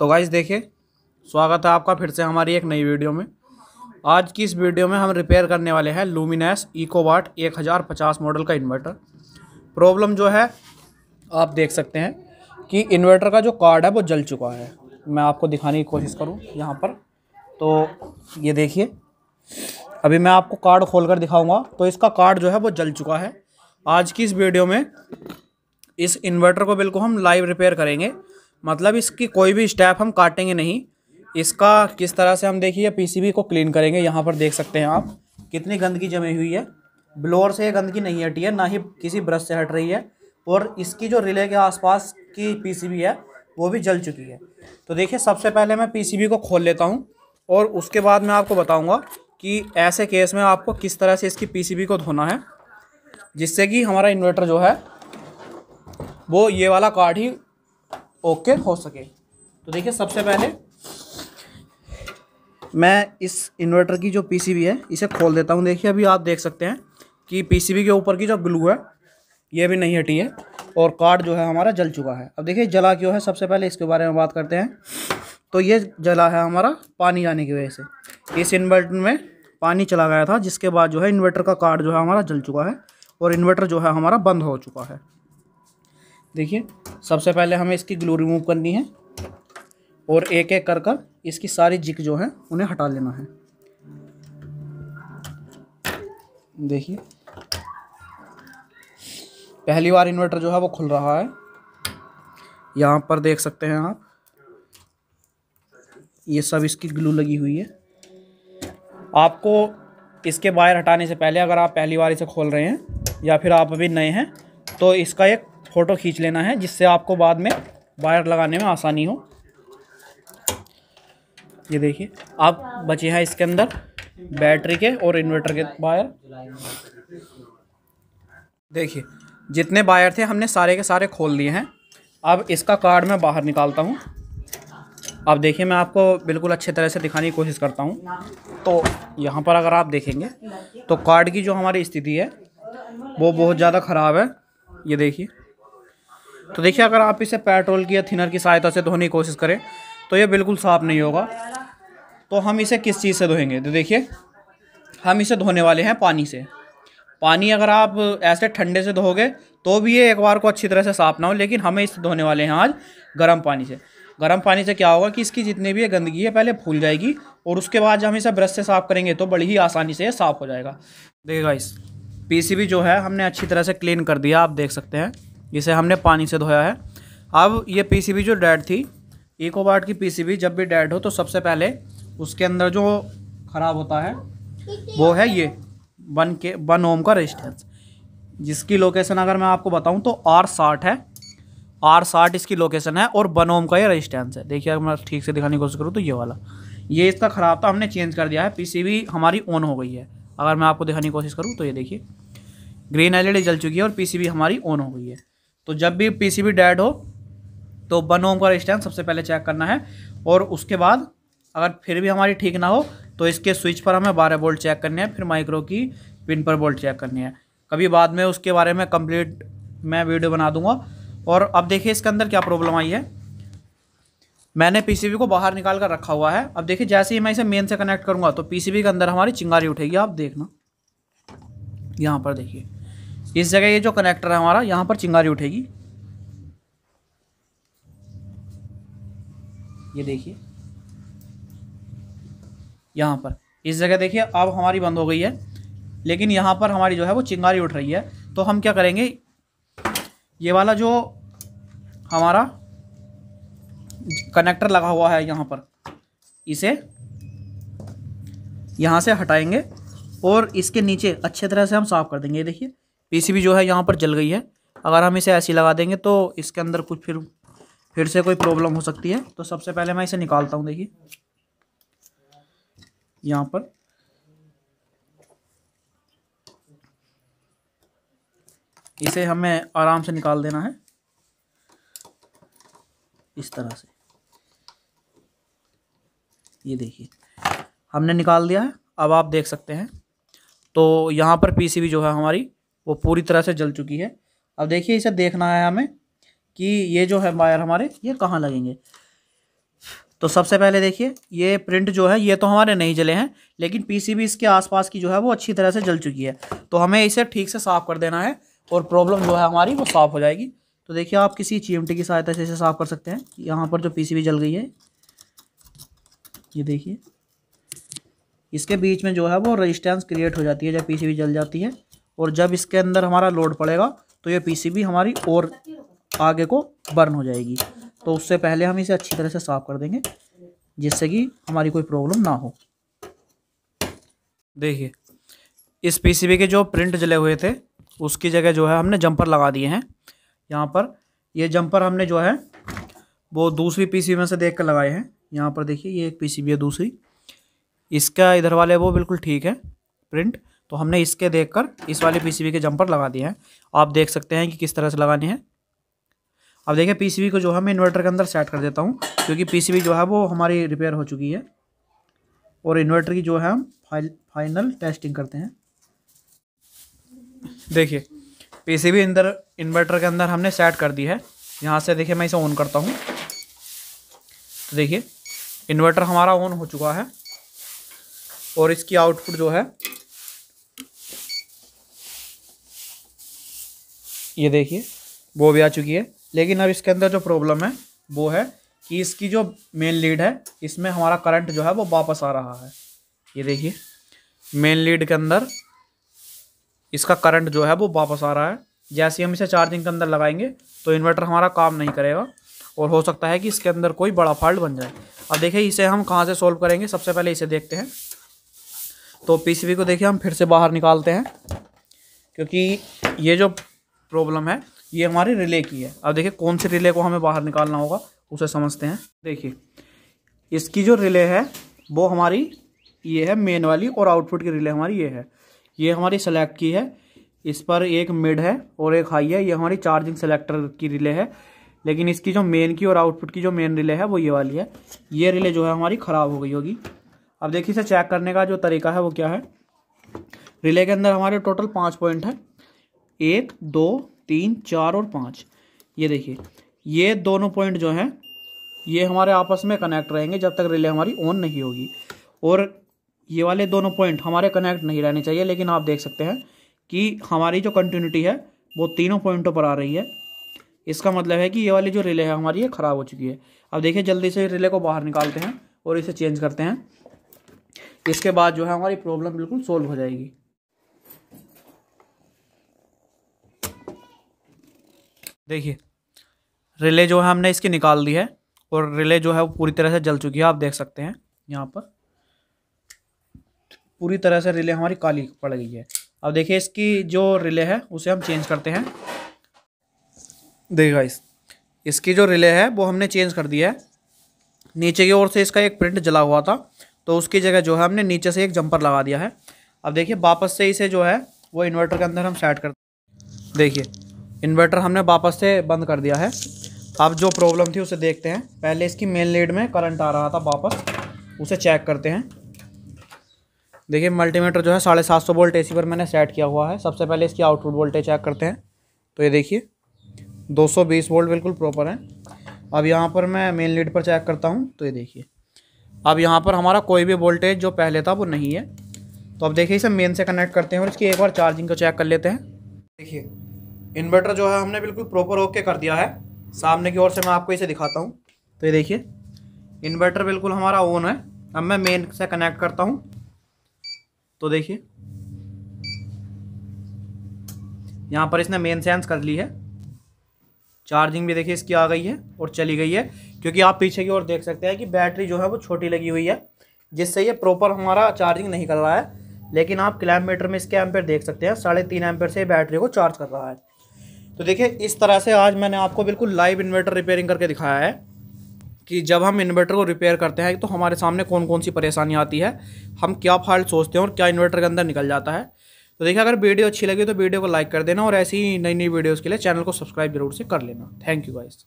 तो गाइस देखिए स्वागत है आपका फिर से हमारी एक नई वीडियो में आज की इस वीडियो में हम रिपेयर करने वाले हैं लूमिनेस इकोवाट 1050 मॉडल का इन्वर्टर प्रॉब्लम जो है आप देख सकते हैं कि इन्वर्टर का जो कार्ड है वो जल चुका है मैं आपको दिखाने की कोशिश करूँ यहाँ पर तो ये देखिए अभी मैं आपको कार्ड खोल कर दिखाऊँगा तो इसका कार्ड जो है वो जल चुका है आज की इस वीडियो में इस इन्वर्टर को बिल्कुल हम लाइव रिपेयर करेंगे मतलब इसकी कोई भी स्टेप हम काटेंगे नहीं इसका किस तरह से हम देखिए पीसीबी को क्लीन करेंगे यहाँ पर देख सकते हैं आप कितनी गंदगी जमी हुई है ब्लोर से ये गंदगी नहीं हटी है ना ही किसी ब्रश से हट रही है और इसकी जो रिले के आसपास की पीसीबी है वो भी जल चुकी है तो देखिए सबसे पहले मैं पीसीबी को खोल लेता हूँ और उसके बाद मैं आपको बताऊँगा कि ऐसे केस में आपको किस तरह से इसकी पीसीबी को धोना है जिससे कि हमारा इन्वर्टर जो है वो ये वाला कार्ड ही ओके हो सके तो देखिए सबसे पहले मैं इस इन्वर्टर की जो पीसीबी है इसे खोल देता हूँ देखिए अभी आप देख सकते हैं कि पीसीबी के ऊपर की जो ग्लू है ये भी नहीं हटी है और कार्ड जो है हमारा जल चुका है अब देखिए जला क्यों है सबसे पहले इसके बारे में बात करते हैं तो ये जला है हमारा पानी जाने की वजह से इस इन्वर्टर में पानी चला गया था जिसके बाद जो है इन्वर्टर का कार्ड जो है हमारा जल चुका है और इन्वर्टर जो है हमारा बंद हो चुका है देखिए सबसे पहले हमें इसकी ग्लू रिमूव करनी है और एक एक कर कर इसकी सारी जिक जो है उन्हें हटा लेना है देखिए पहली बार इन्वर्टर जो है वो खुल रहा है यहाँ पर देख सकते हैं आप ये सब इसकी ग्लू लगी हुई है आपको इसके वायर हटाने से पहले अगर आप पहली बार इसे खोल रहे हैं या फिर आप अभी नए हैं तो इसका एक फ़ोटो खींच लेना है जिससे आपको बाद में वायर लगाने में आसानी हो ये देखिए आप बचे हैं इसके अंदर बैटरी के और इन्वर्टर के वायर देखिए जितने वायर थे हमने सारे के सारे खोल दिए हैं अब इसका कार्ड मैं बाहर निकालता हूँ अब देखिए मैं आपको बिल्कुल अच्छे तरह से दिखाने की कोशिश करता हूँ तो यहाँ पर अगर आप देखेंगे तो कार्ड की जो हमारी स्थिति है वो बहुत ज़्यादा ख़राब है ये देखिए तो देखिए अगर आप इसे पेट्रोल की या थिनर की सहायता से धोने की कोशिश करें तो ये बिल्कुल साफ़ नहीं होगा तो हम इसे किस चीज़ से धोएंगे तो देखिए हम इसे धोने वाले हैं पानी से पानी अगर आप ऐसे ठंडे से धोगे तो भी ये एक बार को अच्छी तरह से साफ ना हो लेकिन हमें इसे धोने वाले हैं आज गर्म पानी से गर्म पानी से क्या होगा कि इसकी जितनी भी गंदगी है पहले फूल जाएगी और उसके बाद जब हम इसे ब्रश से साफ़ करेंगे तो बड़ी ही आसानी से साफ़ हो जाएगा पी सी भी जो है हमने अच्छी तरह से क्लीन कर दिया आप देख सकते हैं जिसे हमने पानी से धोया है अब ये पीसीबी जो डेड थी वाट की पीसीबी जब भी डेड हो तो सबसे पहले उसके अंदर जो ख़राब होता है वो है ये वन के वन ओम का रेजिस्टेंस जिसकी लोकेशन अगर मैं आपको बताऊं तो आर साठ है आर साठ इसकी लोकेशन है और वन ओम का ये रेजिस्टेंस है देखिए अगर मैं ठीक से दिखाने की कोशिश करूँ तो ये वाला ये इसका ख़राब था हमने चेंज कर दिया है पी हमारी ऑन हो गई है अगर मैं आपको दिखाने की कोशिश करूँ तो ये देखिए ग्रीन एल जल चुकी है और पी हमारी ऑन हो गई है तो जब भी पीसीबी डेड हो तो वन ओम का रेजिस्टेंस सबसे पहले चेक करना है और उसके बाद अगर फिर भी हमारी ठीक ना हो तो इसके स्विच पर हमें बारह वोल्ट चेक करनी है फिर माइक्रो की पिन पर वोल्ट चेक करनी है कभी बाद में उसके बारे में कंप्लीट मैं वीडियो बना दूंगा और अब देखिए इसके अंदर क्या प्रॉब्लम आई है मैंने पीसीबी को बाहर निकाल कर रखा हुआ है अब देखिए जैसे ही मैं इसे मेन से कनेक्ट करूँगा तो पीसीबी के अंदर हमारी चिंगारी उठेगी आप देखना यहाँ पर देखिए इस जगह ये जो कनेक्टर है हमारा यहाँ पर चिंगारी उठेगी ये देखिए यहाँ पर इस जगह देखिए अब हमारी बंद हो गई है लेकिन यहाँ पर हमारी जो है वो चिंगारी उठ रही है तो हम क्या करेंगे ये वाला जो हमारा कनेक्टर लगा हुआ है यहाँ पर इसे यहाँ से हटाएंगे और इसके नीचे अच्छे तरह से हम साफ़ कर देंगे ये देखिए पीसीबी जो है यहाँ पर जल गई है अगर हम इसे ऐसी लगा देंगे तो इसके अंदर कुछ फिर फिर से कोई प्रॉब्लम हो सकती है तो सबसे पहले मैं इसे निकालता हूँ देखिए यहाँ पर इसे हमें आराम से निकाल देना है इस तरह से ये देखिए हमने निकाल दिया है अब आप देख सकते हैं तो यहाँ पर पीसीबी जो है हमारी वो पूरी तरह से जल चुकी है अब देखिए इसे देखना है हमें कि ये जो है वायर हमारे ये कहाँ लगेंगे तो सबसे पहले देखिए ये प्रिंट जो है ये तो हमारे नहीं जले हैं लेकिन पीसीबी इसके आसपास की जो है वो अच्छी तरह से जल चुकी है तो हमें इसे ठीक से साफ़ कर देना है और प्रॉब्लम जो है हमारी वो साफ़ हो जाएगी तो देखिए आप किसी चिमटी की सहायता से इसे साफ़ कर सकते हैं यहाँ पर जो पीसीबी जल गई है ये देखिए इसके बीच में जो है वो रेजिस्टेंस क्रिएट हो जाती है जब पीसीबी जल जाती है और जब इसके अंदर हमारा लोड पड़ेगा तो ये पीसीबी हमारी और आगे को बर्न हो जाएगी तो उससे पहले हम इसे अच्छी तरह से साफ़ कर देंगे जिससे कि हमारी कोई प्रॉब्लम ना हो देखिए इस पीसीबी के जो प्रिंट जले हुए थे उसकी जगह जो है हमने जंपर लगा दिए हैं यहाँ पर ये जंपर हमने जो है वो दूसरी पी में से देख कर लगाए हैं यहाँ पर देखिए ये एक पी है दूसरी इसका इधर वाले वो बिल्कुल ठीक है प्रिंट तो हमने इसके देखकर इस वाले पीसीबी के जंपर लगा दिए हैं आप देख सकते हैं कि किस तरह से लगाने हैं अब देखिए पीसीबी को जो है मैं इन्वर्टर के अंदर सेट कर देता हूँ क्योंकि पीसीबी जो है वो हमारी रिपेयर हो चुकी है और इन्वर्टर की जो है हम फाइनल टेस्टिंग करते हैं देखिए पीसीबी अंदर इन्वर्टर के अंदर हमने सेट कर दी है यहाँ से देखिए मैं इसे ऑन करता हूँ तो देखिए इन्वर्टर हमारा ऑन हो चुका है और इसकी आउटपुट जो है ये देखिए वो भी आ चुकी है लेकिन अब इसके अंदर जो प्रॉब्लम है वो है कि इसकी जो मेन लीड है इसमें हमारा करंट जो है वो वापस आ रहा है ये देखिए मेन लीड के अंदर इसका करंट जो है वो वापस आ रहा है जैसे हम इसे चार्जिंग के अंदर लगाएंगे तो इन्वर्टर हमारा काम नहीं करेगा और हो सकता है कि इसके अंदर कोई बड़ा फॉल्ट बन जाए अब देखिए इसे हम कहाँ से सॉल्व करेंगे सबसे पहले इसे देखते हैं तो पीसीबी को देखिए हम फिर से बाहर निकालते हैं क्योंकि ये जो प्रॉब्लम है ये हमारी रिले की है अब देखिए कौन से रिले को हमें बाहर निकालना होगा उसे समझते हैं देखिए इसकी जो रिले है वो हमारी ये है मेन वाली और आउटपुट की रिले हमारी ये है ये हमारी सेलेक्ट की है इस पर एक मिड है और एक हाई है ये हमारी चार्जिंग सेलेक्टर की रिले है लेकिन इसकी जो मेन की और आउटपुट की जो मेन रिले है वो ये वाली है ये रिले जो है हमारी ख़राब हो गई होगी अब देखिए इसे चेक करने का जो तरीका है वो क्या है रिले के अंदर हमारे टोटल पाँच पॉइंट है एक दो तीन चार और पाँच ये देखिए ये दोनों पॉइंट जो हैं ये हमारे आपस में कनेक्ट रहेंगे जब तक रिले हमारी ऑन नहीं होगी और ये वाले दोनों पॉइंट हमारे कनेक्ट नहीं रहने चाहिए लेकिन आप देख सकते हैं कि हमारी जो कंटिन्यूटी है वो तीनों पॉइंटों पर आ रही है इसका मतलब है कि ये वाली जो रिले है हमारी ये ख़राब हो चुकी है अब देखिए जल्दी से रिले को बाहर निकालते हैं और इसे चेंज करते हैं इसके बाद जो है हमारी प्रॉब्लम बिल्कुल सोल्व हो जाएगी देखिए रिले जो है हमने इसकी निकाल दी है और रिले जो है वो पूरी तरह से जल चुकी है आप देख सकते हैं यहाँ पर पूरी तरह से रिले हमारी काली पड़ गई है अब देखिए इसकी जो रिले है उसे हम चेंज करते हैं देखिए इस इसकी जो रिले है वो हमने चेंज कर दी है नीचे की ओर से इसका एक प्रिंट जला हुआ था तो उसकी जगह जो है हमने नीचे से एक जंपर लगा दिया है अब देखिए वापस से इसे जो है वो इन्वर्टर के अंदर हम सेट कर देखिए इन्वर्टर हमने वापस से बंद कर दिया है अब जो प्रॉब्लम थी उसे देखते हैं पहले इसकी मेन लीड में करंट आ रहा था वापस उसे चेक करते हैं देखिए मल्टीमीटर जो है साढ़े सात सौ वोल्ट ए पर मैंने सेट किया हुआ है सबसे पहले इसकी आउटपुट वोल्टेज चेक करते हैं तो ये देखिए 220 वोल्ट बिल्कुल प्रॉपर है अब यहाँ पर मैं मेन लीड पर चेक करता हूँ तो ये देखिए अब यहाँ पर हमारा कोई भी वोल्टेज जो पहले था वो नहीं है तो अब देखिए इसे मेन से कनेक्ट करते हैं और इसकी एक बार चार्जिंग को चेक कर लेते हैं देखिए इन्वर्टर जो है हमने बिल्कुल प्रॉपर ओके कर दिया है सामने की ओर से मैं आपको इसे दिखाता हूँ तो ये देखिए इन्वर्टर बिल्कुल हमारा ऑन है अब मैं मेन से कनेक्ट करता हूँ तो देखिए यहाँ पर इसने मेन सेंस कर ली है चार्जिंग भी देखिए इसकी आ गई है और चली गई है क्योंकि आप पीछे की ओर देख सकते हैं कि बैटरी जो है वो छोटी लगी हुई है जिससे ये प्रॉपर हमारा चार्जिंग नहीं कर रहा है लेकिन आप क्लैम मीटर में इसके एम्पेयर देख सकते हैं साढ़े तीन एम्पेयर से बैटरी को चार्ज कर रहा है तो देखिए इस तरह से आज मैंने आपको बिल्कुल लाइव इन्वर्टर रिपेयरिंग करके दिखाया है कि जब हम इन्वर्टर को रिपेयर करते हैं तो हमारे सामने कौन कौन सी परेशानी आती है हम क्या फॉल्ट सोचते हैं और क्या इन्वर्टर के अंदर निकल जाता है तो देखिए अगर वीडियो अच्छी लगी तो वीडियो को लाइक कर देना और ऐसी ही नई नई वीडियोज़ के लिए चैनल को सब्सक्राइब जरूर से कर लेना थैंक यू गाइज़